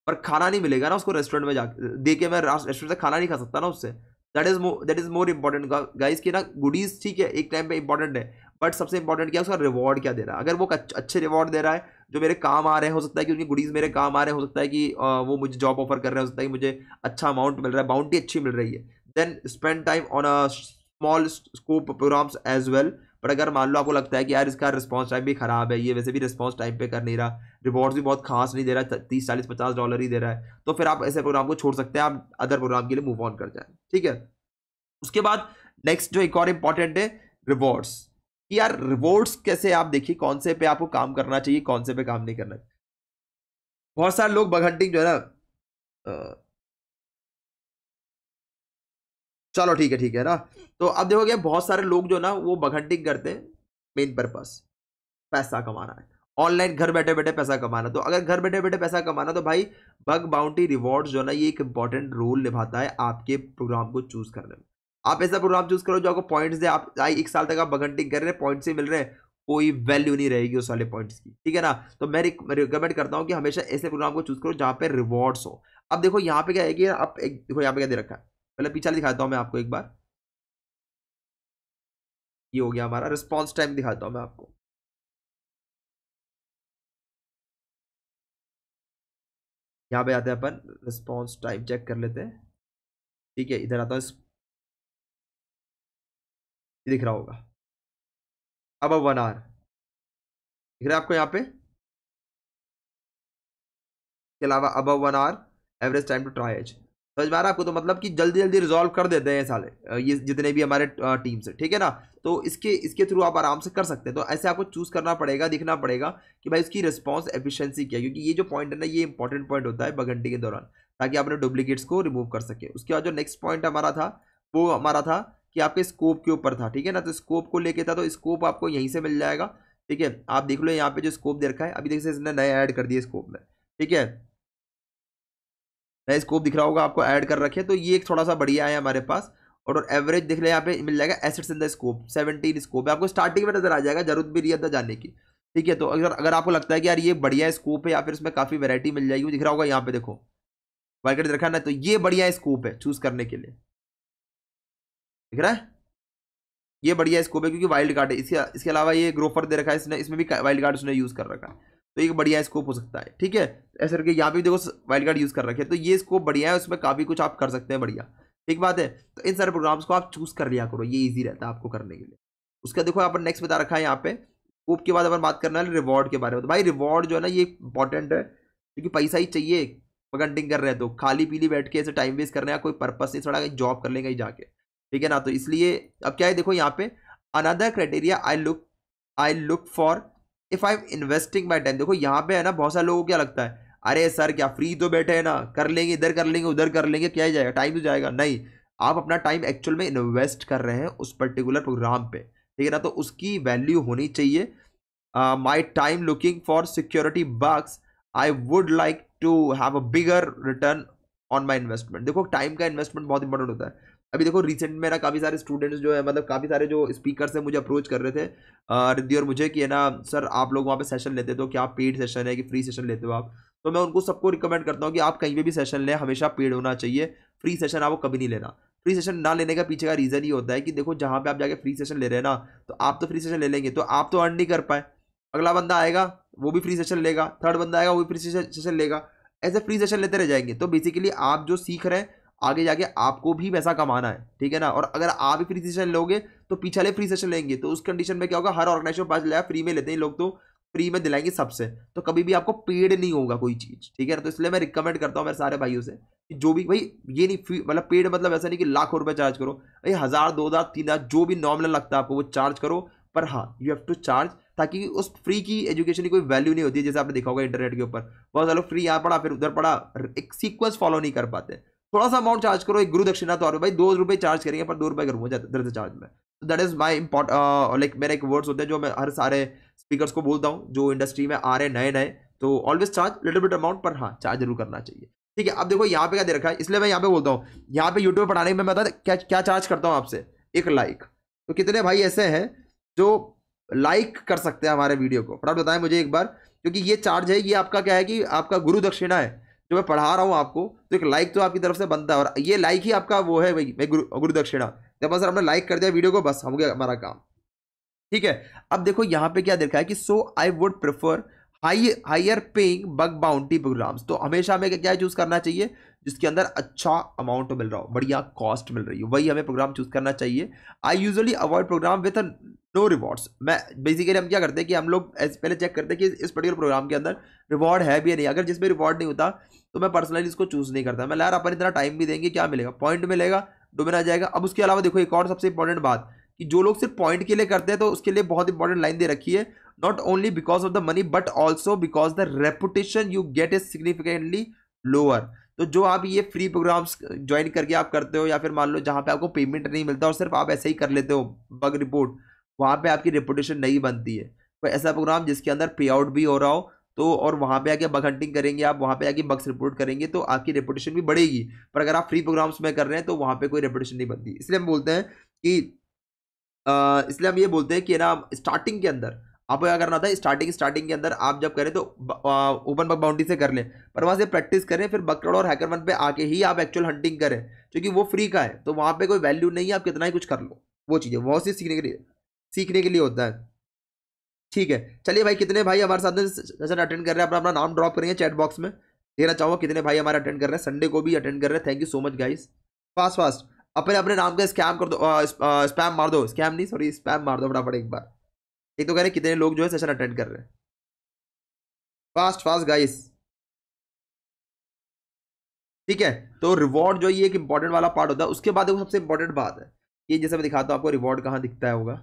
पर खाना नहीं मिलेगा ना उसको रेस्टोरेंट में जाके दे के मैं रेस्टोरेंट से खाना नहीं खा सकता ना उससे that is that is more important guys की ना गुडीज ठीक है एक टाइम पे इंपॉर्टेंट है बट सबसे इंपॉर्टेंट क्या है उसका रिवॉर्ड क्या दे रहा है अगर वो अच्छे रिवॉर्ड दे रहा है जो मेरे काम आ रहे हैं हो सकता है कि उनकी गुडीज़ मेरे काम आ रहे हैं हो सकता है कि वो मुझे जॉब ऑफर कर रहे हैं हो सकता है कि मुझे अच्छा अमाउंट मिल रहा है बाउंड्री अच्छी मिल रही है then spend time on a small scope programs as well but अगर मान लो आपको लगता है कि यार इसका रिस्पॉन्स टाइम भी खराब है ये वैसे भी रिस्पॉन्स टाइम पे कर नहीं रहा रिवॉर्ड्स भी बहुत खास नहीं दे रहा है तीस चालीस पचास डॉलर ही दे रहा है तो फिर आप ऐसे प्रोग्राम को छोड़ सकते हैं आप अदर प्रोग्राम के लिए मूव ऑन कर जाए ठीक है उसके बाद नेक्स्ट जो एक और इम्पॉर्टेंट है रिवॉर्ड्स कि यार रिवॉर्ड्स कैसे आप देखिए कौन से पे आपको काम करना चाहिए कौन से पे काम नहीं करना चाहिए बहुत सारे लोग बघंटिंग जो है ना चलो ठीक है ठीक है ना तो अब देखोगे बहुत सारे लोग जो ना वो बघंटिंग करते हैं मेन पर्पज पैसा कमाना है ऑनलाइन घर बैठे बैठे पैसा कमाना तो अगर घर बैठे बैठे पैसा कमाना तो भाई बग बाउंटी रिवॉर्ड्स जो ना ये एक इंपॉर्टेंट रोल निभाता है आपके प्रोग्राम को चूज करने में आप ऐसा प्रोग्राम चूज करो जो आपको पॉइंट्स दे आप एक साल तक आप बघंटिंग कर रहे हैं पॉइंट्स ही मिल रहे हैं कोई वैल्यू नहीं रहेगी उस वाले पॉइंट्स की ठीक है ना तो मैं रिकमेंड करता हूँ कि हमेशा ऐसे प्रोग्राम को चूज करो जहाँ पे रिवॉर्ड्स हो अब देखो यहाँ पे क्या है कि आप एक देखो यहाँ पे क्या दे रखा है पहले पीछा दिखाता हूँ मैं आपको एक बार ये हो गया हमारा रिस्पॉन्स टाइम दिखाता हूँ मैं आपको यहाँ पे आते हैं अपन रिस्पॉन्स टाइम चेक कर लेते हैं ठीक है इधर आता हूँ दिख रहा होगा अब वन आवर दिख रहा है आपको यहाँ पे इसके अलावा अब one hour average time to triage समझ में आ रहा है आपको तो मतलब कि जल्दी जल्दी रिजॉल्व कर देते हैं साले ये जितने भी हमारे टीम से ठीक है ना तो इसके इसके थ्रू आप आराम से कर सकते हैं तो ऐसे आपको चूज़ करना पड़ेगा दिखना पड़ेगा कि भाई उसकी रिस्पॉन्स एफिशिएंसी क्या है क्योंकि ये जो पॉइंट है ना ये इंपॉर्टेंट पॉइंट होता है बगंडी के दौरान ताकि आप अपने डुप्लीकेट्स को रिमूव कर सके उसके बाद जो नेक्स्ट पॉइंट हमारा था वो हमारा था कि आपके स्कोप के ऊपर था ठीक है ना तो स्कोप को लेके था तो स्कोप आपको यहीं से मिल जाएगा ठीक है आप देख लो यहाँ पे जो स्कोप दे रखा है अभी देखिए इसने नया ऐड कर दिया स्कोप में ठीक है स्कोप दिख रहा होगा आपको ऐड कर रखे तो ये एक थोड़ा सा बढ़िया है हमारे पास और, और एवरेज देख लें यहाँ पे मिल जाएगा assets in the scope seventeen scope है आपको स्टार्टिंग में नजर आ जाएगा जरूरत भी रही है जाने की ठीक है तो अगर अगर आपको लगता है कि यार ये बढ़िया स्कोप है या फिर इसमें काफ़ी वैरायटी मिल जाएगी दिख रहा होगा यहाँ पे देखो मार्केट रखा ना तो ये बढ़िया स्कोप है चूज़ करने के लिए दिख रहा है ये बढ़िया स्कोप है क्योंकि वाइल्ड कार्ड है इसके इसके अलावा ये ग्रोफर दे रखा है इसने इसमें भी वाइल्ड कार्ड उसने यूज़ कर रखा है तो एक बढ़िया स्कोप हो सकता है ठीक है ऐसे करके यहाँ पे देखो वाइल्ड कार्ड यूज़ कर रखे तो ये स्कोप बढ़िया है उसमें काफ़ी कुछ आप कर सकते हैं बढ़िया ठीक बात है तो इन सारे प्रोग्राम्स को आप चूज़ कर लिया करो ये ईजी रहता है आपको करने के लिए उसका देखो अपन नेक्स्ट बता रखा है यहाँ पे स्कोप के बाद अपन बात करना है रिवॉर्ड के बारे में तो भाई रिवॉर्ड जो है ना ये इंपॉर्टेंट है क्योंकि पैसा ही चाहिए पगंडिंग कर रहे हैं तो खाली पीली बैठ के ऐसे टाइम वेस्ट करने का कोई पर्पस नहीं थोड़ा कहीं जॉब कर लेंगे कहीं जाके ठीक है ना तो इसलिए अब क्या है देखो यहाँ पे another criteria I look I look for if I am investing my time देखो यहाँ पे है ना बहुत सारे लोगों को क्या लगता है अरे सर क्या फ्री तो बैठे हैं ना कर लेंगे इधर कर लेंगे उधर कर लेंगे क्या जाएगा टाइम तो जाएगा नहीं आप अपना टाइम एक्चुअल में इन्वेस्ट कर रहे हैं उस पर्टिकुलर प्रोग्राम पे ठीक है ना तो उसकी वैल्यू होनी चाहिए my time looking for security bugs I would like to have a bigger return on my investment देखो टाइम का इन्वेस्टमेंट बहुत इंपॉर्टेंट होता है अभी देखो रिसेंट मेरा काफ़ी सारे स्टूडेंट्स जो है मतलब काफ़ी सारे जो स्पीकर से मुझे अप्रोच कर रहे थे रिद्धि और मुझे कि है ना सर आप लोग वहाँ पे सेशन लेते तो क्या पेड सेशन है कि फ्री सेशन लेते हो आप तो मैं उनको सबको रिकमेंड करता हूँ कि आप कहीं पर भी सेशन लें हमेशा पेड होना चाहिए फ्री सेशन आपको कभी नहीं लेना फ्री सेशन ना लेने का पीछे का रीज़न ही होता है कि देखो जहाँ पे आप जाके फ्री सेशन ले रहे हैं ना तो आप तो फ्री सेशन ले लेंगे तो आप तो अर्न नहीं कर पाए अगला बंदा आएगा वो भी फ्री सेशन लेगा थर्ड बंदा आएगा वो भी फ्री सेशन लेगा ऐसे फ्री सेशन लेते रह जाएंगे तो बेसिकली आप जो सीख रहे हैं आगे जाके आपको भी पैसा कमाना है ठीक है ना और अगर आप भी फ्री सेशन लोगे तो पिछले फ्री सेशन लेंगे तो उस कंडीशन में क्या होगा हर ऑर्गेनाइजेशन पास लेगा फ्री में लेते हैं लोग तो फ्री में दिलाएंगे सबसे तो कभी भी आपको पेड नहीं होगा कोई चीज़ ठीक है ना तो इसलिए मैं रिकमेंड करता हूँ मेरे सारे भाइयों से कि जो भी भाई ये नहीं मतलब पेड मतलब ऐसा नहीं कि लाखों रुपये चार्ज करो भाई हज़ार दो हज़ार तीन हज़ार जो भी नॉर्मल लगता है आपको वो चार्ज करो पर हाँ यू हैव टू चार्ज ताकि उस फ्री की एजुकेशन की कोई वैल्यू नहीं होती है जैसे आपने देखा होगा इंटरनेट के ऊपर बहुत सारे फ्री यहाँ पढ़ा फिर उधर पढ़ा एक सीक्वेंस फॉलो नहीं कर पाते थोड़ा सा अमाउंट चार्ज करो एक गुरु दक्षिणा तौर तो पर भाई दो रुपये चार्ज करेंगे पर दो रुपये करूँगा इधर से चार्ज में तो that is my import like मेरे एक वर्ड्स होते हैं जो मैं हर सारे स्पीकर्स को बोलता हूँ जो इंडस्ट्री में आ रहे नए नए तो always charge little bit amount पर हाँ चार्ज जरूर करना चाहिए ठीक है अब देखो यहाँ पे क्या दे रखा है इसलिए मैं यहाँ पे बोलता हूँ यहाँ पे यूट्यूब पढ़ाने में मैं बता क्या क्या चार्ज करता हूँ आपसे एक लाइक तो कितने भाई ऐसे हैं जो लाइक कर सकते हैं हमारे वीडियो को फटाफट बताएं मुझे एक बार क्योंकि ये चार्ज है ये आपका क्या है कि आपका गुरु दक्षिणा है जो मैं पढ़ा रहा हूँ आपको तो एक लाइक तो आपकी तरफ से बनता है और ये लाइक ही आपका वो है भाई भाई गुरु गुरुदक्षिणा जब सर हमने लाइक कर दिया वीडियो को बस हो गया हमारा काम ठीक है अब देखो यहाँ पे क्या देखा है कि so I would prefer high higher paying bug bounty programs तो हमेशा हमें क्या चूज़ करना चाहिए जिसके अंदर अच्छा अमाउंट मिल रहा हो बढ़िया कॉस्ट मिल रही हो वही हमें प्रोग्राम चूज़ करना चाहिए I usually avoid program with no rewards मैं बेसिकली हम क्या करते हैं कि हम लोग पहले चेक करते हैं कि इस पर्टिकुलर प्रोग्राम के अंदर रिवॉर्ड है भी या नहीं अगर जिसमें रिवॉर्ड नहीं होता तो मैं पर्सनली इसको चूज़ नहीं करता मैं यार अपन इतना टाइम भी देंगे क्या मिलेगा पॉइंट मिलेगा डोमेन आ जाएगा अब उसके अलावा देखो एक और सबसे इंपॉर्टेंट बात कि जो लोग सिर्फ पॉइंट के लिए करते हैं तो उसके लिए बहुत इंपॉर्टेंट लाइन दे रखी है not only because of the money but also because the reputation you get is significantly lower तो जो आप ये फ्री प्रोग्राम्स ज्वाइन करके आप करते हो या फिर मान लो जहाँ पे आपको पेमेंट नहीं मिलता और सिर्फ आप ऐसे ही कर लेते हो बग रिपोर्ट वहाँ पे आपकी रेपुटेशन नहीं बनती है कोई तो ऐसा प्रोग्राम जिसके अंदर पे आउट भी हो रहा हो तो और वहाँ पे आके बग हंटिंग करेंगे आप वहाँ पे आके बग्स रिपोर्ट करेंगे तो आपकी रेपुटेशन भी बढ़ेगी पर अगर आप फ्री प्रोग्राम्स में कर रहे हैं तो वहाँ पे कोई रेपुटेशन नहीं बनती इसलिए हम बोलते हैं कि इसलिए हम ये बोलते हैं कि ना स्टार्टिंग के अंदर आपको क्या करना था स्टार्टिंग स्टार्टिंग के अंदर आप जब करें तो ओपन बग बाउंड्री से कर लें पर वहाँ से प्रैक्टिस करें फिर बकरड़ और हैकर वन पर आके ही आप एक्चुअल हंटिंग करें क्योंकि वो फ्री का है तो वहाँ पर कोई वैल्यू नहीं है आप कितना ही कुछ कर लो वो चीज़ें बहुत सी सीखने के लिए सीखने के लिए होता है ठीक है चलिए भाई कितने भाई हमारे साथ में सेशन अटेंड कर रहे हैं अपना अपना नाम ड्रॉप करेंगे चैट बॉक्स में देखना चाहूँगा कितने भाई हमारे अटेंड कर रहे हैं संडे को भी अटेंड कर रहे हैं thank you so much guys fast fast अपने अपने नाम का स्कैम कर दो स्पैम मार दो स्कैम नहीं सॉरी स्पैम मार दो फटाफट एक बार एक तो कह रहे कितने लोग जो है सेशन अटेंड कर रहे हैं फास्ट फास्ट गाइस ठीक है तो रिवॉर्ड जो ये एक इंपॉर्टेंट वाला पार्ट होता है उसके बाद सबसे इंपॉर्टेंट बात है ये जैसे मैं दिखाता हूँ आपको रिवॉर्ड कहाँ दिखता है होगा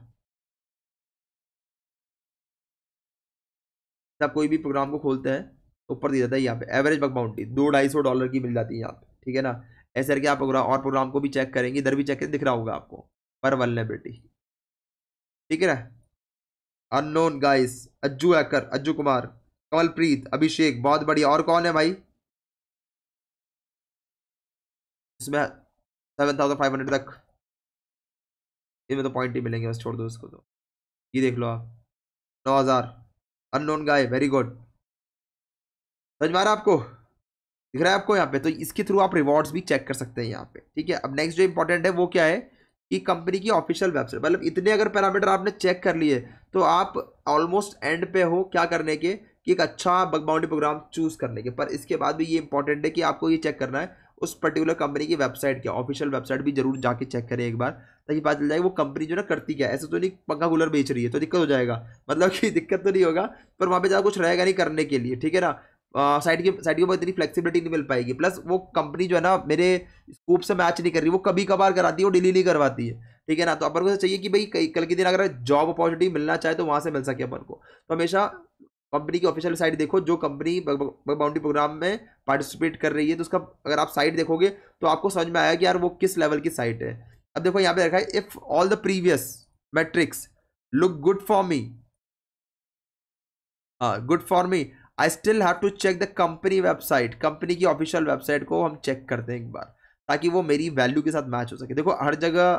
आप कोई भी प्रोग्राम को खोलते हैं तो ऊपर दिया जाता है यहाँ पे एवरेज बग बाउंड्री दो ढाई सौ डॉलर की मिल जाती है यहाँ पे ठीक है ना ऐसे करके आप प्रोग्राम और प्रोग्राम को भी चेक करेंगे इधर भी चेक करें दिख रहा होगा आपको पर वलनेबिलिटी ठीक है ना अननोन गाइस अज्जू एकर अज्जू कुमार कमलप्रीत अभिषेक बहुत बढ़िया और कौन है भाई इसमें सेवन थाउजेंड फाइव हंड्रेड तक इसमें तो पॉइंट ही मिलेंगे बस छोड़ दो इसको तो ये देख लो आप नौ हज़ार अननोन गाय वेरी गुड समझ मारा आपको दिख रहा है आपको यहाँ पे तो इसके थ्रू आप रिवॉर्ड्स भी चेक कर सकते हैं यहाँ पे ठीक है अब नेक्स्ट जो इंपॉर्टेंट है वो क्या है कि कंपनी की ऑफिशियल वेबसाइट मतलब इतने अगर पैरामीटर आपने चेक कर लिए तो आप ऑलमोस्ट एंड पे हो क्या करने के कि एक अच्छा बग बाउंड्री प्रोग्राम चूज करने के पर इसके बाद भी ये इंपॉर्टेंट है कि आपको ये चेक करना है उस पर्टिकुलर कंपनी की वेबसाइट क्या ऑफिशियल वेबसाइट भी जरूर जाके चेक करें एक बार ताकि पता चल जाए वो कंपनी जो ना करती क्या ऐसे तो नहीं पंखा कूलर बेच रही है तो दिक्कत हो जाएगा मतलब कि दिक्कत तो नहीं होगा पर वहाँ पर ज़्यादा कुछ रहेगा नहीं करने के लिए ठीक है ना साइड की साइड के ऊपर इतनी फ्लेक्सिबिलिटी नहीं मिल पाएगी प्लस वो कंपनी जो है ना मेरे स्कूप से मैच नहीं कर रही वो कभी कभार कराती है वो डिली नहीं करवाती है ठीक है ना तो अपन को चाहिए कि भाई कल के दिन अगर जॉब अपॉर्चुनिटी मिलना चाहे तो वहाँ से मिल सके अपन को तो हमेशा कंपनी की ऑफिशियल साइट देखो जो कंपनी बाउंड्री प्रोग्राम में पार्टिसिपेट कर रही है तो उसका अगर आप साइट देखोगे तो आपको समझ में आया कि यार वो किस लेवल की साइट है अब देखो यहाँ पे रखा है if all the previous metrics look good for me हाँ good for me I still have to check the company website company की ऑफिशियल वेबसाइट को हम चेक करते हैं एक बार ताकि वो मेरी वैल्यू के साथ मैच हो सके देखो हर जगह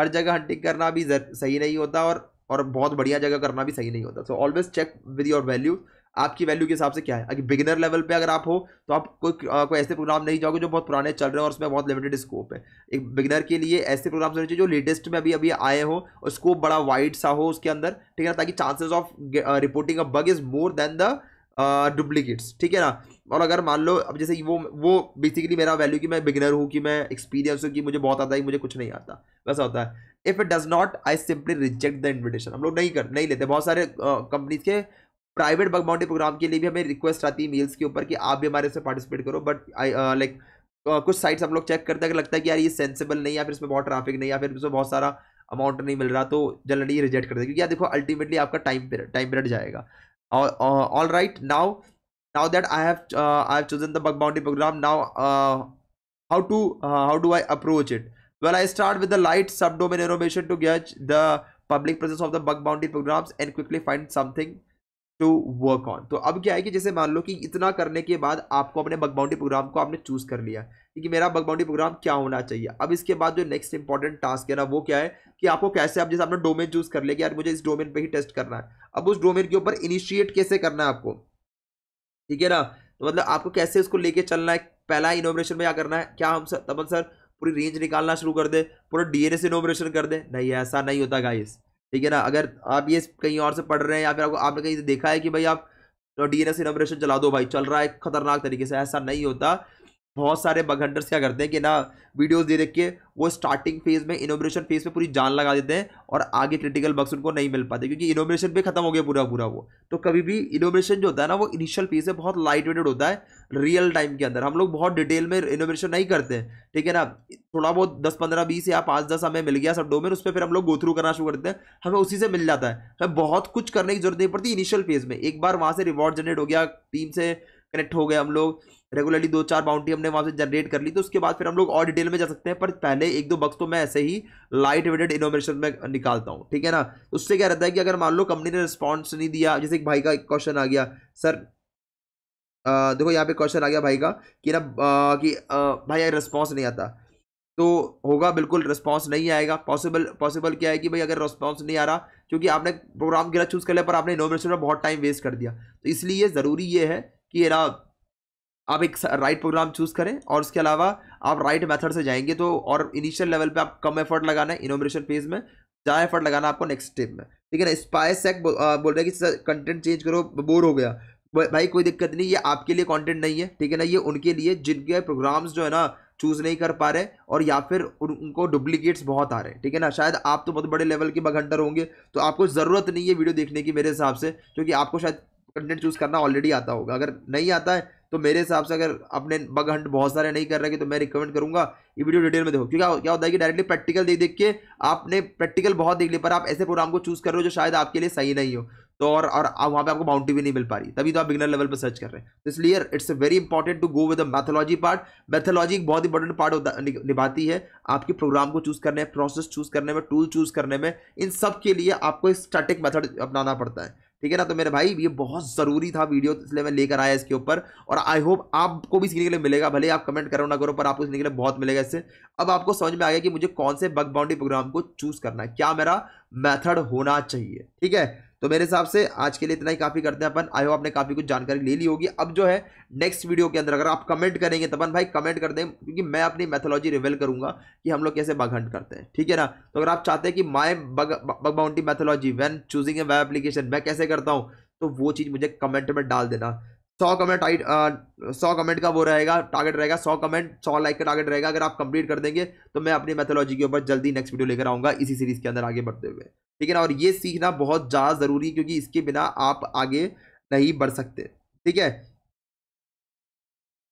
हर जगह हंटिंग करना भी सही नहीं होता और और बहुत बढ़िया जगह करना भी सही नहीं होता so always check with your value आपकी वैल्यू के हिसाब से क्या है अगर बिगिनर लेवल पे अगर आप हो तो आप कोई कोई ऐसे प्रोग्राम नहीं जाओगे जो बहुत पुराने चल रहे हैं और उसमें बहुत लिमिटेड स्कोप है एक बिगिनर के लिए ऐसे प्रोग्राम होने चाहिए जो लेटेस्ट में अभी अभी आए हो और स्कोप बड़ा वाइड सा हो उसके अंदर ठीक है ना ताकि chances of reporting a bug is more than the duplicates ठीक है ना और अगर मान लो अब जैसे वो वो बेसिकली मेरा वैल्यू कि मैं बिगिनर हूँ कि मैं एक्सपीरियंस हूँ कि मुझे बहुत आता है मुझे कुछ नहीं आता वैसा होता है if it does not I simply reject the invitation हम लोग नहीं कर नहीं लेते बहुत सारे कंपनीज के प्राइवेट बग बाउंड्री प्रोग्राम के लिए भी हमें रिक्वेस्ट आती है मेल्स के ऊपर कि आप भी हमारे से पार्टिसिपेट करो बट आई लाइक कुछ साइट्स हम लोग चेक करते हैं अगर लगता है कि यार ये सेंसेबल नहीं या फिर इसमें बहुत ट्रैफिक नहीं या फिर इसमें बहुत सारा अमाउंट नहीं मिल रहा तो जनरली रिजेक्ट कर देते क्योंकि यार देखो अल्टीमेटली आपका टाइम टाइम पीरियड जाएगा और all right now now that i have uh, i have chosen the bug bounty program now uh, how to uh, how do i approach it well i start with the light subdomain enumeration to gauge the public presence of the bug bounty programs and quickly find something to work on तो अब क्या है कि जैसे मान लो कि इतना करने के बाद आपको अपने बग बाउंड्री प्रोग्राम को आपने चूज़ कर लिया क्योंकि मेरा बग बाउंड्री प्रोग्राम क्या होना चाहिए अब इसके बाद जो नेक्स्ट इंपॉर्टेंट टास्क है ना वो क्या है कि आपको कैसे आप जैसे आपने डोमेन चूज़ कर लिया कि यार मुझे इस डोमेन पर ही टेस्ट करना है अब उस डोमेन के ऊपर इनिशिएट कैसे करना है आपको ठीक है ना तो मतलब आपको कैसे उसको लेके चलना है पहला इनोवेशन में क्या करना है क्या हम सर तमन सर पूरी रेंज निकालना शुरू कर दे पूरा डीएनए से इनोवेशन कर दे नहीं ऐसा नहीं होता गाइस ठीक है ना अगर आप ये कहीं और से पढ़ रहे हैं या फिर आपको आपने कहीं देखा है कि भाई आप डी एन एस इनोवेशन चला दो भाई चल रहा है खतरनाक तरीके से ऐसा नहीं होता बहुत सारे बग क्या करते हैं कि ना वीडियोस दे के वो स्टार्टिंग फेज में इनोब्रेशन फेज में पूरी जान लगा देते हैं और आगे क्रिटिकल बग्स उनको नहीं मिल पाते क्योंकि इनोब्रेशन पे खत्म हो गया पूरा पूरा वो तो कभी भी इनोब्रेशन जो होता है ना वो इनिशियल फेज से बहुत लाइट वेटेड होता है रियल टाइम के अंदर हम लोग बहुत डिटेल में इनोब्रेशन नहीं करते हैं ठीक है ना थोड़ा बहुत दस पंद्रह बीस या पाँच दस हमें मिल गया सब डोमेन उस पर फिर हम लोग गोथ्रू करना शुरू करते हैं हमें उसी से मिल जाता है हमें बहुत कुछ करने की जरूरत नहीं पड़ती इनिशियल फेज में एक बार वहाँ से रिवॉर्ड जनरेट हो गया टीम से कनेक्ट हो गए हम लोग रेगुलरली दो चार बाउंड्री हमने वहाँ से जनरेट कर ली तो उसके बाद फिर हम लोग और डिटेल में जा सकते हैं पर पहले एक दो बक्स तो मैं ऐसे ही लाइट वेटेड इनोवेशन में निकालता हूँ ठीक है ना तो उससे क्या रहता है कि अगर मान लो कंपनी ने रिस्पॉन्स नहीं दिया जैसे एक भाई का एक क्वेश्चन आ गया सर आ, देखो यहाँ पे क्वेश्चन आ गया भाई का कि ना कि आ, भाई यार रिस्पॉन्स नहीं आता तो होगा बिल्कुल रिस्पॉन्स नहीं आएगा पॉसिबल पॉसिबल क्या है कि भाई अगर रिस्पॉन्स नहीं आ रहा क्योंकि आपने प्रोग्राम गिरा चूज़ कर लिया पर आपने इनोवेशन में बहुत टाइम वेस्ट कर दिया तो इसलिए ज़रूरी ये है कि ना आप एक राइट प्रोग्राम चूज़ करें और उसके अलावा आप राइट मेथड से जाएंगे तो और इनिशियल लेवल पे आप कम एफर्ट लगाना है इनोमेशन फेज में ज़्यादा एफर्ट लगाना आपको नेक्स्ट स्टेप में ठीक है ना स्पाइस सेक बोल रहे हैं कि कंटेंट चेंज करो बोर हो गया भाई कोई दिक्कत नहीं ये आपके लिए कॉन्टेंट नहीं है ठीक है ना ये उनके लिए जिनके प्रोग्राम्स जो है ना चूज़ नहीं कर पा रहे और या फिर उन, उनको डुप्लीकेट्स बहुत आ रहे हैं ठीक है ना शायद आप तो बहुत बड़े लेवल के बघंटर होंगे तो आपको ज़रूरत नहीं है वीडियो देखने की मेरे हिसाब से क्योंकि आपको शायद कंटेंट चूज़ करना ऑलरेडी आता होगा अगर नहीं आता है तो मेरे हिसाब से अगर अपने बग हंट बहुत सारे नहीं कर रहे तो मैं रिकमेंड करूंगा ये वीडियो डिटेल में देखो क्योंकि क्या होता है कि डायरेक्टली प्रैक्टिकल देख देख के आपने प्रैक्टिकल बहुत देख लिया पर आप ऐसे प्रोग्राम को चूज कर रहे हो जो शायद आपके लिए सही नहीं हो तो और और वहाँ पे आपको बाउंड्री भी नहीं मिल पा रही तभी तो आप बिगनर लेवल पर सर्च कर रहे हैं तो इसलिए it's very important to go with methodology part methodology एक बहुत इंपॉर्टेंट पार्ट होता निभाती है आपके प्रोग्राम को चूज करने में प्रोसेस चूज करने में टूल चूज करने में इन सब के लिए आपको एक स्टैटिक मेथड अपनाना पड़ता है ठीक है ना तो मेरे भाई ये बहुत ज़रूरी था वीडियो तो इसलिए मैं लेकर आया इसके ऊपर और आई होप आपको भी सीखने के लिए मिलेगा भले आप कमेंट करो ना करो पर आपको सीखने के लिए बहुत मिलेगा इससे अब आपको समझ में आ गया कि मुझे कौन से बग बाउंड्री प्रोग्राम को चूज़ करना है क्या मेरा मैथड होना चाहिए ठीक है तो मेरे हिसाब से आज के लिए इतना ही काफ़ी करते हैं अपन आई हो आपने काफ़ी कुछ जानकारी ले ली होगी अब जो है नेक्स्ट वीडियो के अंदर अगर आप कमेंट करेंगे तपन भाई कमेंट कर दें क्योंकि मैं अपनी मैथोलॉजी रिवेल करूंगा कि हम लोग कैसे बघंट करते हैं ठीक है ना तो अगर आप चाहते हैं कि my bug bug bounty methodology when choosing a web application मैं कैसे करता हूँ तो वो चीज़ मुझे कमेंट में डाल देना सौ कमेंट आई uh, सौ कमेंट का वो रहेगा टारगेट रहेगा सौ कमेंट सौ लाइक का टारगेट रहेगा अगर आप कंप्लीट कर देंगे तो मैं अपनी मैथोलॉजी के ऊपर जल्दी नेक्स्ट वीडियो लेकर आऊँगा इसी सीरीज़ के अंदर आगे बढ़ते हुए ठीक है ना और ये सीखना बहुत ज़्यादा ज़रूरी क्योंकि इसके बिना आप आगे नहीं बढ़ सकते ठीक है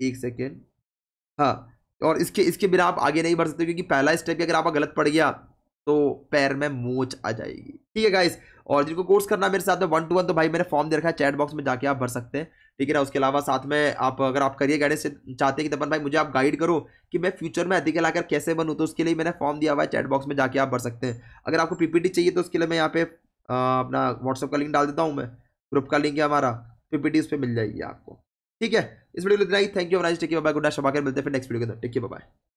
एक सेकेंड हाँ और इसके इसके बिना आप आगे नहीं बढ़ सकते क्योंकि पहला स्टेप अगर आपका गलत पड़ गया तो पैर में मोच आ जाएगी ठीक है गाइस और जिनको कोर्स करना मेरे साथ में वन टू वन तो भाई मैंने फॉर्म दे रखा है चैट बॉक्स में जाके आप भर सकते हैं ठीक है ना उसके अलावा साथ में आप अगर आप करियर गाइडेंस से चाहते हैं कि तपन भाई मुझे आप गाइड करो कि मैं फ्यूचर में अधिक लाकर कैसे बनूँ तो उसके लिए मैंने फॉर्म दिया हुआ है चैट बॉक्स में जाके आप भर सकते हैं अगर आपको पी चाहिए तो उसके लिए मैं यहाँ पे अपना व्हाट्सअप का लिंक डाल देता हूँ मैं ग्रुप का लिंक है हमारा पी उस पर मिल जाएगी आपको ठीक है इस वीडियो को इतना ही thank you nice take bye good night शबाकर मिलते हैं फिर नेक्स्ट वीडियो के अंदर टेक बाय